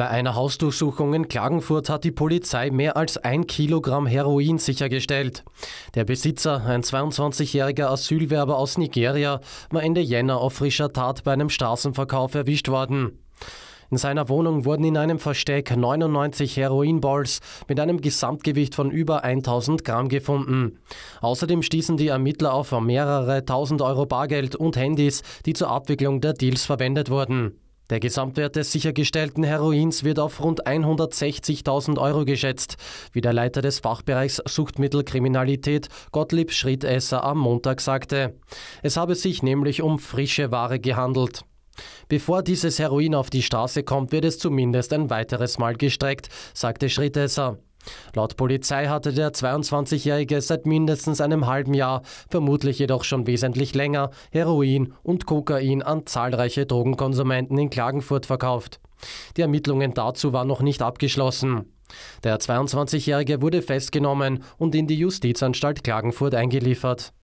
Bei einer Hausdurchsuchung in Klagenfurt hat die Polizei mehr als ein Kilogramm Heroin sichergestellt. Der Besitzer, ein 22-jähriger Asylwerber aus Nigeria, war Ende Jänner auf frischer Tat bei einem Straßenverkauf erwischt worden. In seiner Wohnung wurden in einem Versteck 99 Heroinballs mit einem Gesamtgewicht von über 1000 Gramm gefunden. Außerdem stießen die Ermittler auf mehrere 1000 Euro Bargeld und Handys, die zur Abwicklung der Deals verwendet wurden. Der Gesamtwert des sichergestellten Heroins wird auf rund 160.000 Euro geschätzt, wie der Leiter des Fachbereichs Suchtmittelkriminalität Gottlieb Schrittesser am Montag sagte. Es habe sich nämlich um frische Ware gehandelt. Bevor dieses Heroin auf die Straße kommt, wird es zumindest ein weiteres Mal gestreckt, sagte Schrittesser. Laut Polizei hatte der 22-Jährige seit mindestens einem halben Jahr, vermutlich jedoch schon wesentlich länger, Heroin und Kokain an zahlreiche Drogenkonsumenten in Klagenfurt verkauft. Die Ermittlungen dazu waren noch nicht abgeschlossen. Der 22-Jährige wurde festgenommen und in die Justizanstalt Klagenfurt eingeliefert.